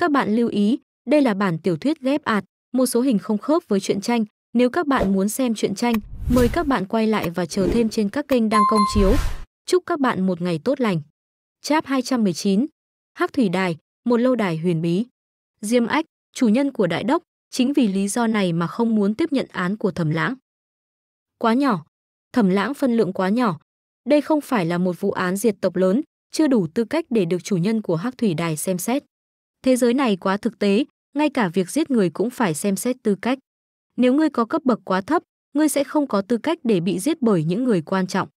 Các bạn lưu ý, đây là bản tiểu thuyết ghép ạt, một số hình không khớp với truyện tranh. Nếu các bạn muốn xem truyện tranh, mời các bạn quay lại và chờ thêm trên các kênh đang công chiếu. Chúc các bạn một ngày tốt lành. Cháp 219 Hắc Thủy Đài, một lâu đài huyền bí. Diêm Ách, chủ nhân của Đại Đốc, chính vì lý do này mà không muốn tiếp nhận án của Thẩm Lãng. Quá nhỏ, Thẩm Lãng phân lượng quá nhỏ. Đây không phải là một vụ án diệt tộc lớn, chưa đủ tư cách để được chủ nhân của Hắc Thủy Đài xem xét. Thế giới này quá thực tế, ngay cả việc giết người cũng phải xem xét tư cách. Nếu ngươi có cấp bậc quá thấp, ngươi sẽ không có tư cách để bị giết bởi những người quan trọng.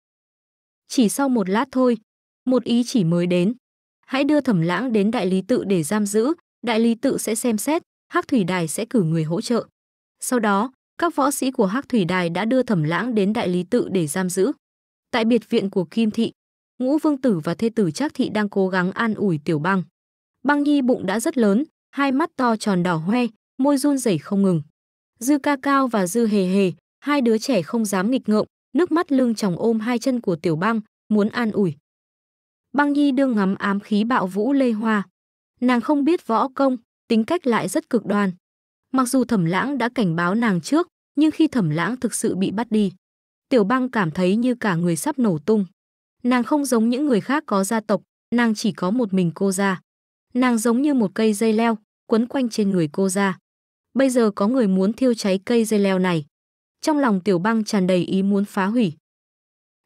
Chỉ sau một lát thôi, một ý chỉ mới đến. Hãy đưa thẩm lãng đến đại lý tự để giam giữ, đại lý tự sẽ xem xét, Hắc Thủy Đài sẽ cử người hỗ trợ. Sau đó, các võ sĩ của Hắc Thủy Đài đã đưa thẩm lãng đến đại lý tự để giam giữ. Tại biệt viện của Kim Thị, Ngũ Vương Tử và Thê Tử Trác Thị đang cố gắng an ủi Tiểu Băng. Băng Nhi bụng đã rất lớn, hai mắt to tròn đỏ hoe, môi run rẩy không ngừng. Dư ca cao và dư hề hề, hai đứa trẻ không dám nghịch ngợm, nước mắt lưng chồng ôm hai chân của tiểu băng, muốn an ủi. Băng Nhi đương ngắm ám khí bạo vũ lê hoa. Nàng không biết võ công, tính cách lại rất cực đoan. Mặc dù thẩm lãng đã cảnh báo nàng trước, nhưng khi thẩm lãng thực sự bị bắt đi, tiểu băng cảm thấy như cả người sắp nổ tung. Nàng không giống những người khác có gia tộc, nàng chỉ có một mình cô ra. Nàng giống như một cây dây leo, quấn quanh trên người cô ra. Bây giờ có người muốn thiêu cháy cây dây leo này. Trong lòng tiểu băng tràn đầy ý muốn phá hủy.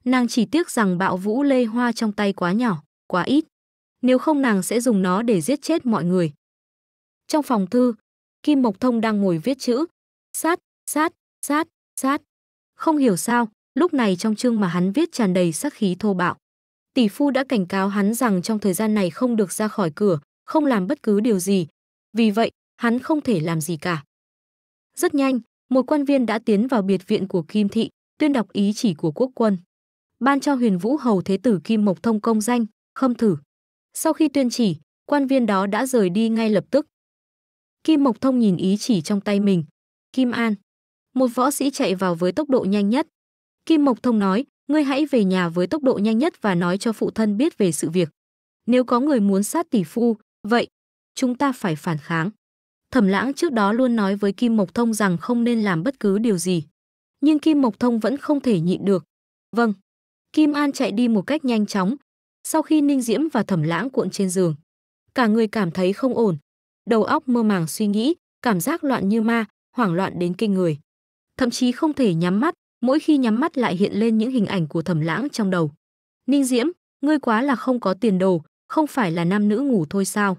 Nàng chỉ tiếc rằng bạo vũ lê hoa trong tay quá nhỏ, quá ít. Nếu không nàng sẽ dùng nó để giết chết mọi người. Trong phòng thư, Kim Mộc Thông đang ngồi viết chữ. Sát, sát, sát, sát. Không hiểu sao, lúc này trong chương mà hắn viết tràn đầy sắc khí thô bạo. Tỷ phu đã cảnh cáo hắn rằng trong thời gian này không được ra khỏi cửa, không làm bất cứ điều gì. Vì vậy, hắn không thể làm gì cả. Rất nhanh, một quan viên đã tiến vào biệt viện của Kim Thị, tuyên đọc ý chỉ của quốc quân. Ban cho huyền vũ hầu thế tử Kim Mộc Thông công danh, khâm thử. Sau khi tuyên chỉ, quan viên đó đã rời đi ngay lập tức. Kim Mộc Thông nhìn ý chỉ trong tay mình. Kim An. Một võ sĩ chạy vào với tốc độ nhanh nhất. Kim Mộc Thông nói, ngươi hãy về nhà với tốc độ nhanh nhất và nói cho phụ thân biết về sự việc. Nếu có người muốn sát tỷ phu, Vậy, chúng ta phải phản kháng. Thẩm lãng trước đó luôn nói với Kim Mộc Thông rằng không nên làm bất cứ điều gì. Nhưng Kim Mộc Thông vẫn không thể nhịn được. Vâng. Kim An chạy đi một cách nhanh chóng. Sau khi Ninh Diễm và Thẩm lãng cuộn trên giường. Cả người cảm thấy không ổn. Đầu óc mơ màng suy nghĩ, cảm giác loạn như ma, hoảng loạn đến kinh người. Thậm chí không thể nhắm mắt, mỗi khi nhắm mắt lại hiện lên những hình ảnh của Thẩm lãng trong đầu. Ninh Diễm, ngươi quá là không có tiền đồ, không phải là nam nữ ngủ thôi sao?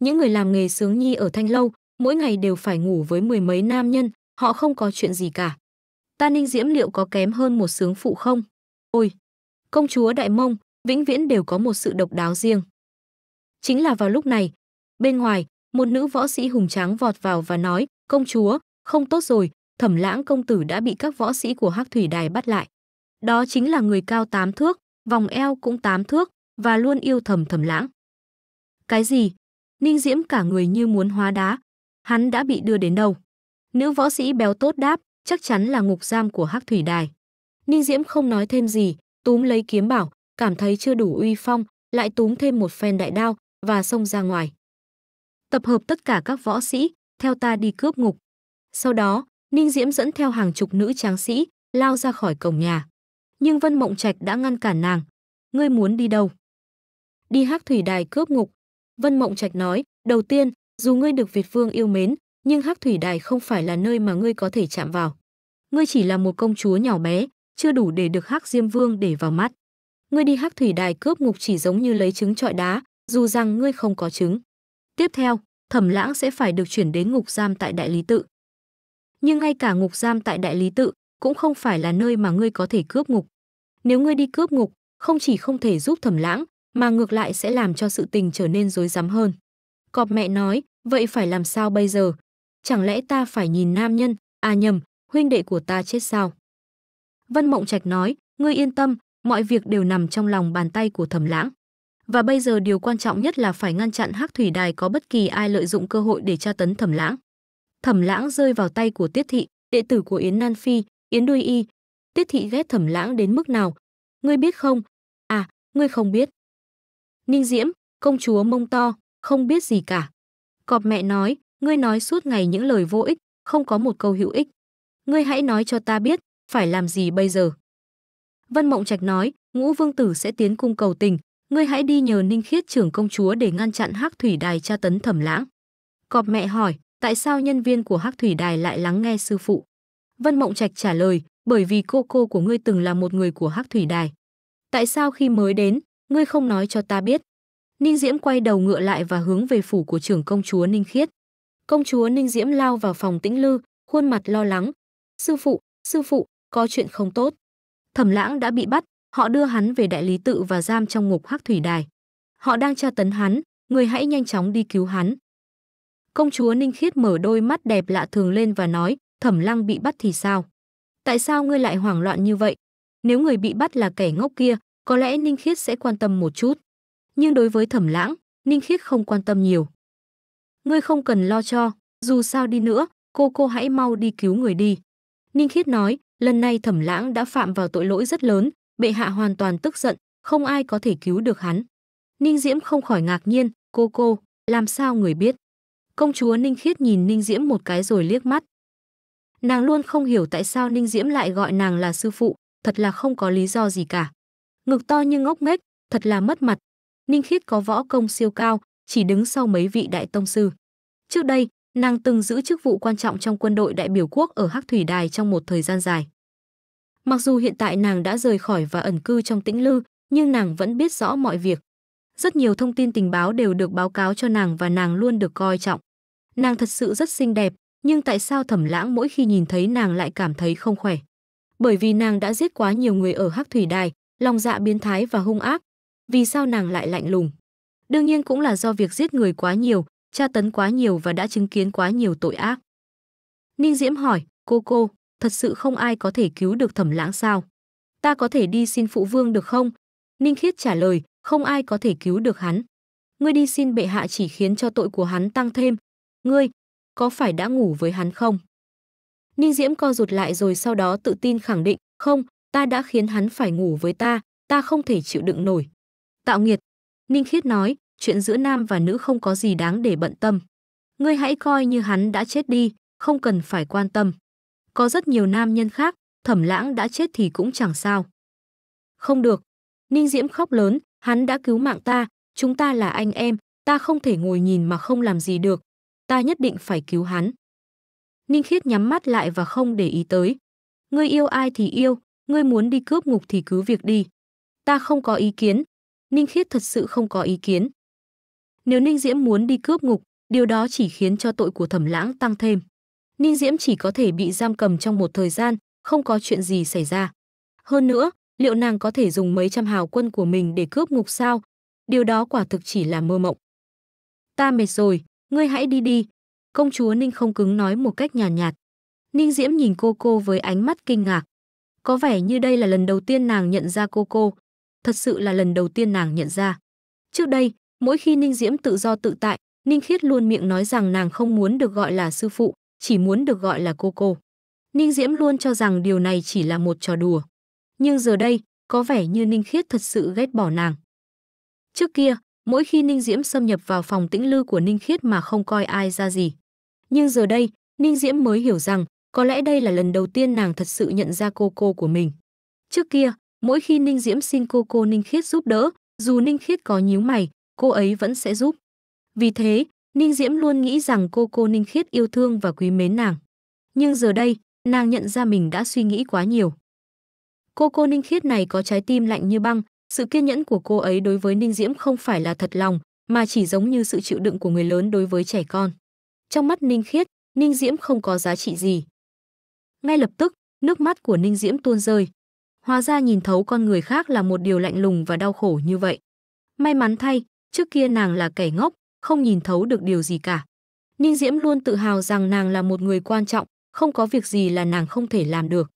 Những người làm nghề sướng nhi ở Thanh Lâu, mỗi ngày đều phải ngủ với mười mấy nam nhân, họ không có chuyện gì cả. Ta Ninh Diễm liệu có kém hơn một sướng phụ không? Ôi! Công chúa Đại Mông, vĩnh viễn đều có một sự độc đáo riêng. Chính là vào lúc này, bên ngoài, một nữ võ sĩ hùng tráng vọt vào và nói, công chúa, không tốt rồi, thẩm lãng công tử đã bị các võ sĩ của hắc thủy đài bắt lại. Đó chính là người cao tám thước, vòng eo cũng tám thước, và luôn yêu thầm thầm lãng. Cái gì? Ninh Diễm cả người như muốn hóa đá. Hắn đã bị đưa đến đâu? Nữ võ sĩ béo tốt đáp, chắc chắn là ngục giam của Hắc Thủy Đài. Ninh Diễm không nói thêm gì, túm lấy kiếm bảo, cảm thấy chưa đủ uy phong, lại túm thêm một phen đại đao và xông ra ngoài. Tập hợp tất cả các võ sĩ, theo ta đi cướp ngục. Sau đó, Ninh Diễm dẫn theo hàng chục nữ tráng sĩ, lao ra khỏi cổng nhà. Nhưng Vân Mộng Trạch đã ngăn cản nàng. Ngươi muốn đi đâu? đi hắc thủy đài cướp ngục. Vân Mộng Trạch nói, đầu tiên, dù ngươi được Việt Vương yêu mến, nhưng hắc thủy đài không phải là nơi mà ngươi có thể chạm vào. Ngươi chỉ là một công chúa nhỏ bé, chưa đủ để được hắc Diêm Vương để vào mắt. Ngươi đi hắc thủy đài cướp ngục chỉ giống như lấy trứng trọi đá, dù rằng ngươi không có trứng. Tiếp theo, Thẩm Lãng sẽ phải được chuyển đến ngục giam tại Đại Lý Tự. Nhưng ngay cả ngục giam tại Đại Lý Tự cũng không phải là nơi mà ngươi có thể cướp ngục. Nếu ngươi đi cướp ngục, không chỉ không thể giúp Thẩm Lãng, mà ngược lại sẽ làm cho sự tình trở nên rối rắm hơn. Cọp mẹ nói, vậy phải làm sao bây giờ? Chẳng lẽ ta phải nhìn nam nhân, à nhầm, huynh đệ của ta chết sao? Vân Mộng Trạch nói, ngươi yên tâm, mọi việc đều nằm trong lòng bàn tay của thẩm lãng. Và bây giờ điều quan trọng nhất là phải ngăn chặn hắc thủy đài có bất kỳ ai lợi dụng cơ hội để tra tấn thẩm lãng. Thẩm lãng rơi vào tay của Tiết Thị, đệ tử của Yến Nan Phi, Yến Đuôi Y. Tiết Thị ghét thẩm lãng đến mức nào? Ngươi biết không? À, ngươi không biết. Ninh Diễm, công chúa mông to, không biết gì cả. Cọp mẹ nói, ngươi nói suốt ngày những lời vô ích, không có một câu hữu ích. Ngươi hãy nói cho ta biết, phải làm gì bây giờ? Vân Mộng Trạch nói, ngũ vương tử sẽ tiến cung cầu tình, ngươi hãy đi nhờ Ninh Khiết trưởng công chúa để ngăn chặn Hắc Thủy Đài tra tấn Thẩm Lãng. Cọp mẹ hỏi, tại sao nhân viên của Hắc Thủy Đài lại lắng nghe sư phụ? Vân Mộng Trạch trả lời, bởi vì cô cô của ngươi từng là một người của Hắc Thủy Đài. Tại sao khi mới đến, ngươi không nói cho ta biết. Ninh Diễm quay đầu ngựa lại và hướng về phủ của trưởng công chúa Ninh Khiết. Công chúa Ninh Diễm lao vào phòng tĩnh lư, khuôn mặt lo lắng. Sư phụ, sư phụ, có chuyện không tốt. Thẩm lãng đã bị bắt, họ đưa hắn về đại lý tự và giam trong ngục hắc thủy đài. Họ đang tra tấn hắn, người hãy nhanh chóng đi cứu hắn. Công chúa Ninh Khiết mở đôi mắt đẹp lạ thường lên và nói, thẩm lăng bị bắt thì sao? Tại sao ngươi lại hoảng loạn như vậy? Nếu người bị bắt là kẻ ngốc kia, có lẽ Ninh Khiết sẽ quan tâm một chút. Nhưng đối với Thẩm Lãng, Ninh Khiết không quan tâm nhiều. Ngươi không cần lo cho, dù sao đi nữa, cô cô hãy mau đi cứu người đi. Ninh Khiết nói, lần này Thẩm Lãng đã phạm vào tội lỗi rất lớn, bệ hạ hoàn toàn tức giận, không ai có thể cứu được hắn. Ninh Diễm không khỏi ngạc nhiên, cô cô, làm sao người biết? Công chúa Ninh Khiết nhìn Ninh Diễm một cái rồi liếc mắt. Nàng luôn không hiểu tại sao Ninh Diễm lại gọi nàng là sư phụ, thật là không có lý do gì cả ngực to nhưng ngốc nghếch, thật là mất mặt. Ninh Khiết có võ công siêu cao, chỉ đứng sau mấy vị đại tông sư. Trước đây, nàng từng giữ chức vụ quan trọng trong quân đội đại biểu quốc ở Hắc Thủy Đài trong một thời gian dài. Mặc dù hiện tại nàng đã rời khỏi và ẩn cư trong tĩnh lư, nhưng nàng vẫn biết rõ mọi việc. Rất nhiều thông tin tình báo đều được báo cáo cho nàng và nàng luôn được coi trọng. Nàng thật sự rất xinh đẹp, nhưng tại sao thẩm lãng mỗi khi nhìn thấy nàng lại cảm thấy không khỏe? Bởi vì nàng đã giết quá nhiều người ở Hắc Thủy Đài, lòng dạ biến thái và hung ác. Vì sao nàng lại lạnh lùng? Đương nhiên cũng là do việc giết người quá nhiều, tra tấn quá nhiều và đã chứng kiến quá nhiều tội ác. Ninh Diễm hỏi, cô cô, thật sự không ai có thể cứu được thẩm lãng sao? Ta có thể đi xin phụ vương được không? Ninh Khiết trả lời, không ai có thể cứu được hắn. Ngươi đi xin bệ hạ chỉ khiến cho tội của hắn tăng thêm. Ngươi, có phải đã ngủ với hắn không? Ninh Diễm co rụt lại rồi sau đó tự tin khẳng định, không, ta đã khiến hắn phải ngủ với ta, ta không thể chịu đựng nổi. Tạo nghiệt, Ninh Khiết nói, chuyện giữa nam và nữ không có gì đáng để bận tâm. Ngươi hãy coi như hắn đã chết đi, không cần phải quan tâm. Có rất nhiều nam nhân khác, thẩm lãng đã chết thì cũng chẳng sao. Không được. Ninh Diễm khóc lớn, hắn đã cứu mạng ta, chúng ta là anh em, ta không thể ngồi nhìn mà không làm gì được. Ta nhất định phải cứu hắn. Ninh Khiết nhắm mắt lại và không để ý tới. Ngươi yêu ai thì yêu, ngươi muốn đi cướp ngục thì cứ việc đi. Ta không có ý kiến. Ninh Khiết thật sự không có ý kiến. Nếu Ninh Diễm muốn đi cướp ngục, điều đó chỉ khiến cho tội của thẩm lãng tăng thêm. Ninh Diễm chỉ có thể bị giam cầm trong một thời gian, không có chuyện gì xảy ra. Hơn nữa, liệu nàng có thể dùng mấy trăm hào quân của mình để cướp ngục sao? Điều đó quả thực chỉ là mơ mộng. Ta mệt rồi, ngươi hãy đi đi. Công chúa Ninh không cứng nói một cách nhàn nhạt, nhạt. Ninh Diễm nhìn cô cô với ánh mắt kinh ngạc. Có vẻ như đây là lần đầu tiên nàng nhận ra cô cô. Thật sự là lần đầu tiên nàng nhận ra. Trước đây, mỗi khi Ninh Diễm tự do tự tại, Ninh Khiết luôn miệng nói rằng nàng không muốn được gọi là sư phụ, chỉ muốn được gọi là cô cô. Ninh Diễm luôn cho rằng điều này chỉ là một trò đùa. Nhưng giờ đây, có vẻ như Ninh Khiết thật sự ghét bỏ nàng. Trước kia, mỗi khi Ninh Diễm xâm nhập vào phòng tĩnh lư của Ninh Khiết mà không coi ai ra gì. Nhưng giờ đây, Ninh Diễm mới hiểu rằng có lẽ đây là lần đầu tiên nàng thật sự nhận ra cô cô của mình. Trước kia, mỗi khi Ninh Diễm xin cô cô Ninh Khiết giúp đỡ, dù Ninh Khiết có nhíu mày, cô ấy vẫn sẽ giúp. Vì thế, Ninh Diễm luôn nghĩ rằng cô cô Ninh Khiết yêu thương và quý mến nàng. Nhưng giờ đây, nàng nhận ra mình đã suy nghĩ quá nhiều. Cô cô Ninh Khiết này có trái tim lạnh như băng, sự kiên nhẫn của cô ấy đối với Ninh Diễm không phải là thật lòng, mà chỉ giống như sự chịu đựng của người lớn đối với trẻ con. Trong mắt Ninh Khiết, Ninh Diễm không có giá trị gì. Ngay lập tức, nước mắt của Ninh Diễm tuôn rơi. Hóa ra nhìn thấu con người khác là một điều lạnh lùng và đau khổ như vậy. May mắn thay, trước kia nàng là kẻ ngốc, không nhìn thấu được điều gì cả. Ninh Diễm luôn tự hào rằng nàng là một người quan trọng, không có việc gì là nàng không thể làm được.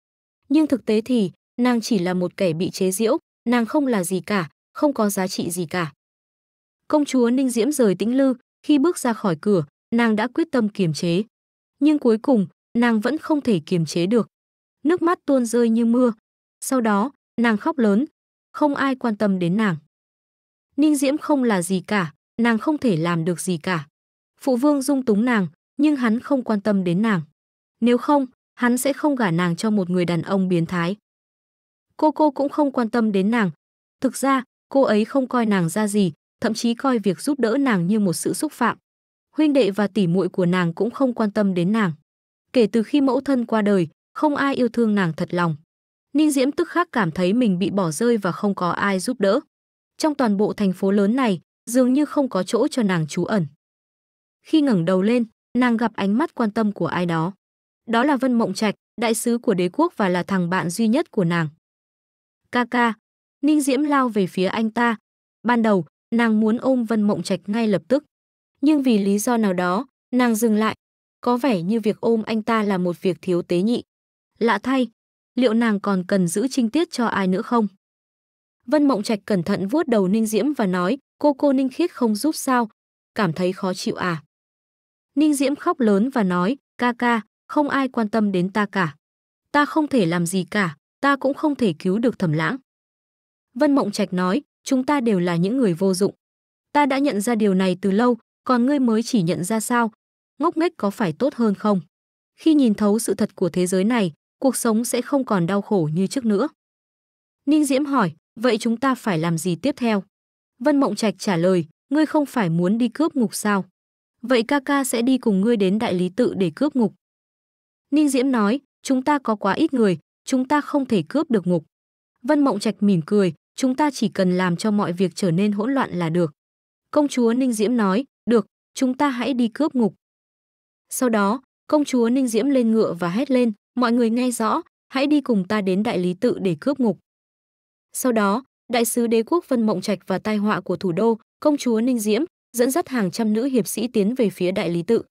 Nhưng thực tế thì, nàng chỉ là một kẻ bị chế giễu, nàng không là gì cả, không có giá trị gì cả. Công chúa Ninh Diễm rời Tĩnh Lư, khi bước ra khỏi cửa, nàng đã quyết tâm kiềm chế. Nhưng cuối cùng, nàng vẫn không thể kiềm chế được. Nước mắt tuôn rơi như mưa. Sau đó, nàng khóc lớn, không ai quan tâm đến nàng. Ninh Diễm không là gì cả, nàng không thể làm được gì cả. Phụ vương dung túng nàng, nhưng hắn không quan tâm đến nàng. Nếu không, hắn sẽ không gả nàng cho một người đàn ông biến thái. Cô cô cũng không quan tâm đến nàng. Thực ra, cô ấy không coi nàng ra gì, thậm chí coi việc giúp đỡ nàng như một sự xúc phạm. Huynh đệ và tỉ muội của nàng cũng không quan tâm đến nàng. Kể từ khi mẫu thân qua đời, không ai yêu thương nàng thật lòng. Ninh Diễm tức khắc cảm thấy mình bị bỏ rơi và không có ai giúp đỡ. Trong toàn bộ thành phố lớn này, dường như không có chỗ cho nàng trú ẩn. Khi ngẩng đầu lên, nàng gặp ánh mắt quan tâm của ai đó. Đó là Vân Mộng Trạch, đại sứ của đế quốc và là thằng bạn duy nhất của nàng. Kaka, Ninh Diễm lao về phía anh ta. Ban đầu, nàng muốn ôm Vân Mộng Trạch ngay lập tức. Nhưng vì lý do nào đó, nàng dừng lại, có vẻ như việc ôm anh ta là một việc thiếu tế nhị. Lạ thay, liệu nàng còn cần giữ trinh tiết cho ai nữa không? Vân Mộng Trạch cẩn thận vuốt đầu Ninh Diễm và nói, cô cô Ninh Khiết không giúp sao, cảm thấy khó chịu à? Ninh Diễm khóc lớn và nói, ca ca, không ai quan tâm đến ta cả. Ta không thể làm gì cả, ta cũng không thể cứu được thẩm lãng. Vân Mộng Trạch nói, chúng ta đều là những người vô dụng. Ta đã nhận ra điều này từ lâu, còn ngươi mới chỉ nhận ra sao, ngốc nghếch có phải tốt hơn không? Khi nhìn thấu sự thật của thế giới này, cuộc sống sẽ không còn đau khổ như trước nữa. Ninh Diễm hỏi, vậy chúng ta phải làm gì tiếp theo? Vân Mộng Trạch trả lời, ngươi không phải muốn đi cướp ngục sao? Vậy ca ca sẽ đi cùng ngươi đến đại lý tự để cướp ngục. Ninh Diễm nói, chúng ta có quá ít người, chúng ta không thể cướp được ngục. Vân Mộng Trạch mỉm cười, chúng ta chỉ cần làm cho mọi việc trở nên hỗn loạn là được. Công chúa Ninh Diễm nói, được, chúng ta hãy đi cướp ngục. Sau đó, công chúa Ninh Diễm lên ngựa và hét lên, mọi người nghe rõ, hãy đi cùng ta đến đại lý tự để cướp ngục. Sau đó, đại sứ đế quốc Vân Mộng Trạch và tai họa của thủ đô, công chúa Ninh Diễm dẫn dắt hàng trăm nữ hiệp sĩ tiến về phía đại lý tự.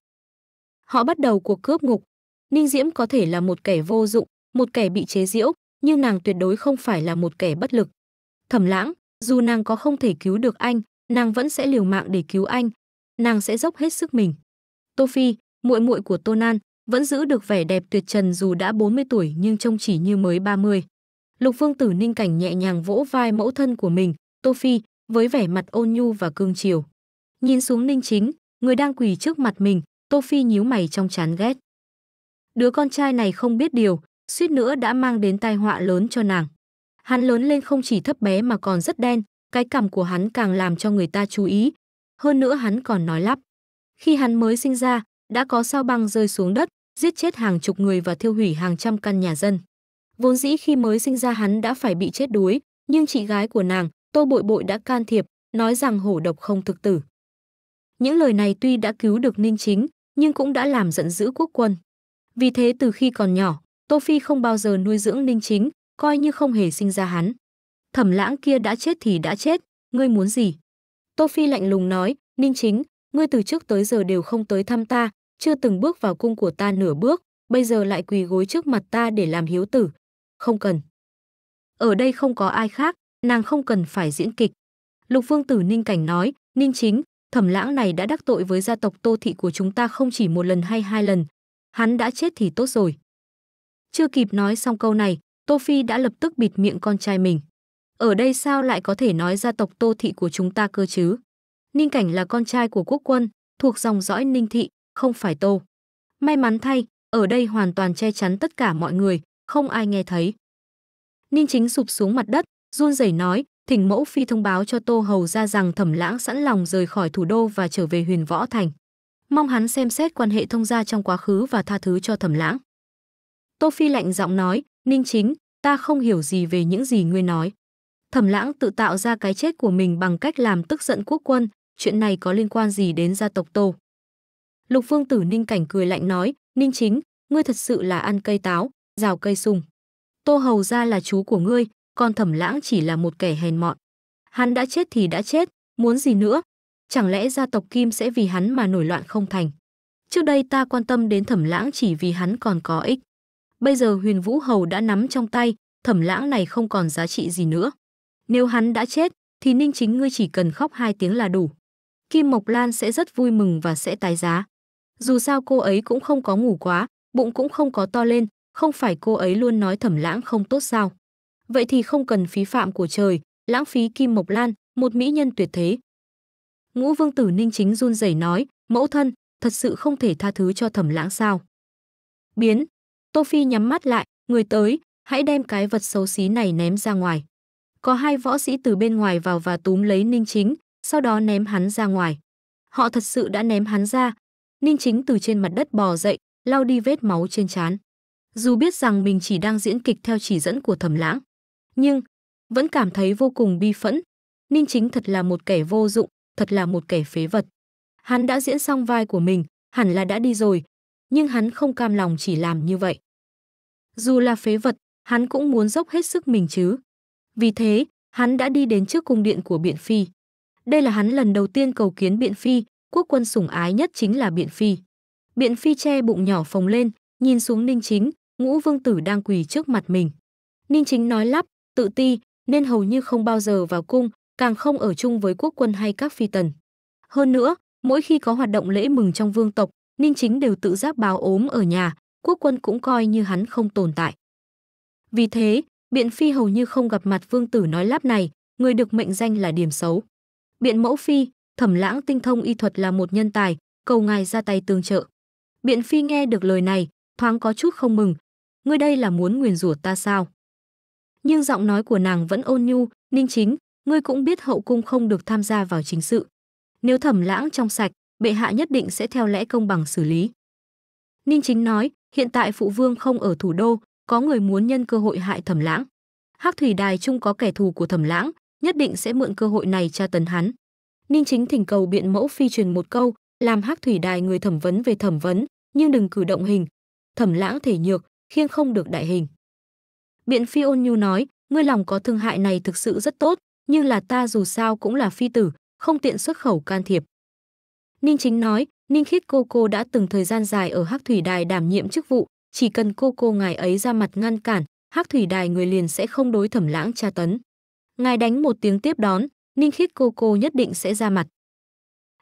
Họ bắt đầu cuộc cướp ngục. Ninh Diễm có thể là một kẻ vô dụng, một kẻ bị chế giễu, nhưng nàng tuyệt đối không phải là một kẻ bất lực. Thẩm Lãng, dù nàng có không thể cứu được anh, nàng vẫn sẽ liều mạng để cứu anh. Nàng sẽ dốc hết sức mình. Tô Phi, muội muội của Tô An vẫn giữ được vẻ đẹp tuyệt trần dù đã 40 tuổi nhưng trông chỉ như mới 30. Lục Phương tử Ninh Cảnh nhẹ nhàng vỗ vai mẫu thân của mình, Tô Phi, với vẻ mặt ôn nhu và cương chiều. Nhìn xuống Ninh Chính, người đang quỳ trước mặt mình, Tô Phi nhíu mày trong chán ghét. Đứa con trai này không biết điều, suýt nữa đã mang đến tai họa lớn cho nàng. Hắn lớn lên không chỉ thấp bé mà còn rất đen, cái cằm của hắn càng làm cho người ta chú ý. Hơn nữa hắn còn nói lắp. Khi hắn mới sinh ra, đã có sao băng rơi xuống đất, giết chết hàng chục người và thiêu hủy hàng trăm căn nhà dân. Vốn dĩ khi mới sinh ra hắn đã phải bị chết đuối, nhưng chị gái của nàng, Tô Bội Bội đã can thiệp, nói rằng hổ độc không thực tử. Những lời này tuy đã cứu được Ninh Chính, nhưng cũng đã làm giận dữ quốc quân. Vì thế từ khi còn nhỏ, Tô Phi không bao giờ nuôi dưỡng Ninh Chính, coi như không hề sinh ra hắn. Thẩm lãng kia đã chết thì đã chết, ngươi muốn gì? Tô Phi lạnh lùng nói, Ninh Chính, ngươi từ trước tới giờ đều không tới thăm ta, chưa từng bước vào cung của ta nửa bước, bây giờ lại quỳ gối trước mặt ta để làm hiếu tử. Không cần. Ở đây không có ai khác, nàng không cần phải diễn kịch. Lục Vương Tử Ninh Cảnh nói, Ninh Chính, thẩm lãng này đã đắc tội với gia tộc Tô Thị của chúng ta không chỉ một lần hay hai lần. Hắn đã chết thì tốt rồi. Chưa kịp nói xong câu này, Tô Phi đã lập tức bịt miệng con trai mình. Ở đây sao lại có thể nói gia tộc Tô Thị của chúng ta cơ chứ? Ninh Cảnh là con trai của quốc quân, thuộc dòng dõi Ninh Thị, không phải Tô. May mắn thay, ở đây hoàn toàn che chắn tất cả mọi người, không ai nghe thấy. Ninh Chính sụp xuống mặt đất, run rẩy nói, Thỉnh Mẫu Phi thông báo cho Tô Hầu ra rằng Thẩm Lãng sẵn lòng rời khỏi thủ đô và trở về huyền võ thành. Mong hắn xem xét quan hệ thông gia trong quá khứ và tha thứ cho Thẩm Lãng. Tô Phi lạnh giọng nói, Ninh Chính, ta không hiểu gì về những gì ngươi nói. Thẩm Lãng tự tạo ra cái chết của mình bằng cách làm tức giận quốc quân, chuyện này có liên quan gì đến gia tộc Tô? Lục Phương Tử Ninh Cảnh cười lạnh nói, Ninh Chính, ngươi thật sự là ăn cây táo, rào cây sung. Tô Hầu ra là chú của ngươi, còn thẩm lãng chỉ là một kẻ hèn mọn. Hắn đã chết thì đã chết, muốn gì nữa? Chẳng lẽ gia tộc Kim sẽ vì hắn mà nổi loạn không thành? Trước đây ta quan tâm đến thẩm lãng chỉ vì hắn còn có ích. Bây giờ huyền vũ hầu đã nắm trong tay, thẩm lãng này không còn giá trị gì nữa. Nếu hắn đã chết, thì ninh chính ngươi chỉ cần khóc hai tiếng là đủ. Kim Mộc Lan sẽ rất vui mừng và sẽ tái giá. Dù sao cô ấy cũng không có ngủ quá, bụng cũng không có to lên, không phải cô ấy luôn nói thẩm lãng không tốt sao. Vậy thì không cần phí phạm của trời, lãng phí Kim Mộc Lan, một mỹ nhân tuyệt thế. Ngũ Vương Tử Ninh Chính run rẩy nói, mẫu thân, thật sự không thể tha thứ cho thẩm lãng sao. Biến, Tô Phi nhắm mắt lại, người tới, hãy đem cái vật xấu xí này ném ra ngoài. Có hai võ sĩ từ bên ngoài vào và túm lấy Ninh Chính, sau đó ném hắn ra ngoài. Họ thật sự đã ném hắn ra. Ninh Chính từ trên mặt đất bò dậy, lau đi vết máu trên trán. Dù biết rằng mình chỉ đang diễn kịch theo chỉ dẫn của Thẩm Lãng, nhưng vẫn cảm thấy vô cùng bi phẫn. Ninh Chính thật là một kẻ vô dụng, thật là một kẻ phế vật. Hắn đã diễn xong vai của mình, hẳn là đã đi rồi, nhưng hắn không cam lòng chỉ làm như vậy. Dù là phế vật, hắn cũng muốn dốc hết sức mình chứ. Vì thế, hắn đã đi đến trước cung điện của Biện Phi. Đây là hắn lần đầu tiên cầu kiến Biện Phi, quốc quân sủng ái nhất chính là Biện Phi. Biện Phi che bụng nhỏ phồng lên, nhìn xuống Ninh Chính, ngũ vương tử đang quỳ trước mặt mình. Ninh Chính nói lắp, tự ti, nên hầu như không bao giờ vào cung, càng không ở chung với quốc quân hay các phi tần. Hơn nữa, mỗi khi có hoạt động lễ mừng trong vương tộc, Ninh Chính đều tự giác báo ốm ở nhà, quốc quân cũng coi như hắn không tồn tại. Vì thế, Biện Phi hầu như không gặp mặt vương tử nói lắp này, người được mệnh danh là điểm xấu. Biện mẫu phi, thẩm lãng tinh thông y thuật là một nhân tài, cầu ngài ra tay tương trợ. Biện phi nghe được lời này, thoáng có chút không mừng. Ngươi đây là muốn nguyền rủa ta sao? Nhưng giọng nói của nàng vẫn ôn nhu, ninh chính, ngươi cũng biết hậu cung không được tham gia vào chính sự. Nếu thẩm lãng trong sạch, bệ hạ nhất định sẽ theo lẽ công bằng xử lý. Ninh chính nói, hiện tại phụ vương không ở thủ đô, có người muốn nhân cơ hội hại thẩm lãng. Hắc thủy đài trung có kẻ thù của thẩm lãng, nhất định sẽ mượn cơ hội này tra tấn hắn. Ninh Chính thỉnh cầu biện mẫu phi truyền một câu, làm Hắc Thủy Đài người thẩm vấn về thẩm vấn, nhưng đừng cử động hình. Thẩm Lãng thể nhược, khiêng không được đại hình. Biện Phi ôn nhu nói, ngươi lòng có thương hại này thực sự rất tốt, nhưng là ta dù sao cũng là phi tử, không tiện xuất khẩu can thiệp. Ninh Chính nói, Ninh Khiết cô cô đã từng thời gian dài ở Hắc Thủy Đài đảm nhiệm chức vụ, chỉ cần cô cô ngài ấy ra mặt ngăn cản, Hắc Thủy Đài người liền sẽ không đối thẩm lãng tra tấn ngài đánh một tiếng tiếp đón, Ninh Khiết cô cô nhất định sẽ ra mặt.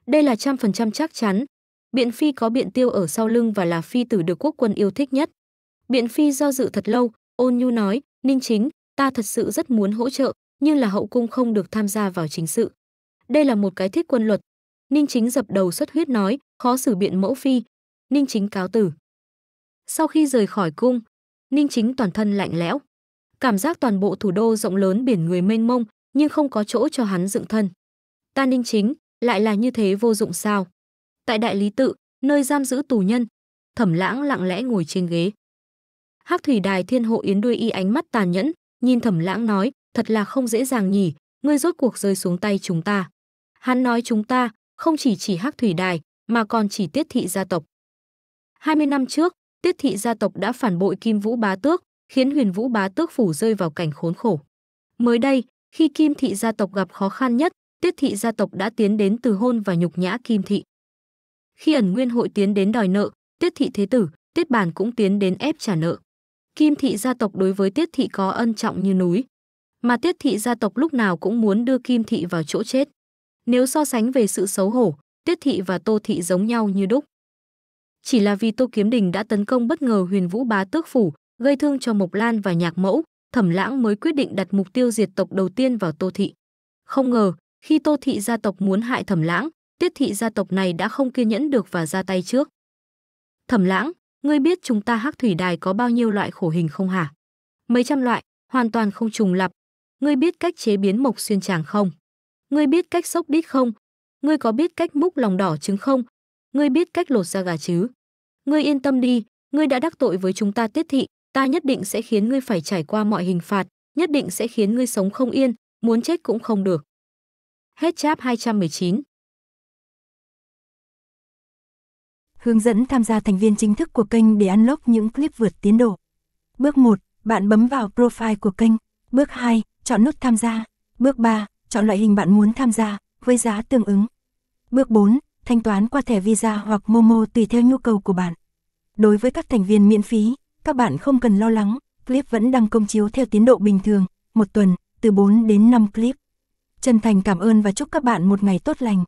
Đây là trăm phần trăm chắc chắn. Biện Phi có biện tiêu ở sau lưng và là phi tử được quốc quân yêu thích nhất. Biện Phi do dự thật lâu, ôn nhu nói, Ninh Chính, ta thật sự rất muốn hỗ trợ, nhưng là hậu cung không được tham gia vào chính sự. Đây là một cái thiết quân luật. Ninh Chính dập đầu xuất huyết nói, khó xử biện mẫu phi. Ninh Chính cáo tử. Sau khi rời khỏi cung, Ninh Chính toàn thân lạnh lẽo cảm giác toàn bộ thủ đô rộng lớn biển người mênh mông, nhưng không có chỗ cho hắn dựng thân. Ta Ninh Chính, lại là như thế vô dụng sao? Tại đại lý tự, nơi giam giữ tù nhân, Thẩm Lãng lặng lẽ ngồi trên ghế. Hắc Thủy Đài Thiên Hộ Yến đuôi y ánh mắt tàn nhẫn, nhìn Thẩm Lãng nói, thật là không dễ dàng nhỉ, ngươi rốt cuộc rơi xuống tay chúng ta. Hắn nói chúng ta, không chỉ chỉ Hắc Thủy Đài, mà còn chỉ Tiết thị gia tộc. 20 năm trước, Tiết thị gia tộc đã phản bội Kim Vũ Bá Tước, khiến huyền vũ bá tước phủ rơi vào cảnh khốn khổ. Mới đây, khi kim thị gia tộc gặp khó khăn nhất, tiết thị gia tộc đã tiến đến từ hôn và nhục nhã kim thị. Khi ẩn nguyên hội tiến đến đòi nợ, tiết thị thế tử, tiết bản cũng tiến đến ép trả nợ. Kim thị gia tộc đối với tiết thị có ân trọng như núi. Mà tiết thị gia tộc lúc nào cũng muốn đưa kim thị vào chỗ chết. Nếu so sánh về sự xấu hổ, tiết thị và tô thị giống nhau như đúc. Chỉ là vì tô kiếm đình đã tấn công bất ngờ huyền vũ bá tước phủ, gây thương cho Mộc Lan và nhạc mẫu, Thẩm Lãng mới quyết định đặt mục tiêu diệt tộc đầu tiên vào Tô Thị. Không ngờ, khi Tô Thị gia tộc muốn hại Thẩm Lãng, Tiết Thị gia tộc này đã không kiên nhẫn được và ra tay trước. Thẩm Lãng, ngươi biết chúng ta Hắc Thủy Đài có bao nhiêu loại khổ hình không hả? Mấy trăm loại, hoàn toàn không trùng lập. Ngươi biết cách chế biến mộc xuyên tràng không? Ngươi biết cách sốc đít không? Ngươi có biết cách múc lòng đỏ trứng không? Ngươi biết cách lột da gà chứ? Ngươi yên tâm đi, ngươi đã đắc tội với chúng ta Tiết Thị, ta nhất định sẽ khiến ngươi phải trải qua mọi hình phạt, nhất định sẽ khiến ngươi sống không yên, muốn chết cũng không được. Hết cháp 219. Hướng dẫn tham gia thành viên chính thức của kênh để unlock những clip vượt tiến độ. Bước 1, bạn bấm vào profile của kênh. Bước 2, chọn nút tham gia. Bước 3, chọn loại hình bạn muốn tham gia với giá tương ứng. Bước 4, thanh toán qua thẻ Visa hoặc Momo tùy theo nhu cầu của bạn. Đối với các thành viên miễn phí, các bạn không cần lo lắng, clip vẫn đang công chiếu theo tiến độ bình thường, một tuần, từ 4 đến 5 clip. Chân thành cảm ơn và chúc các bạn một ngày tốt lành.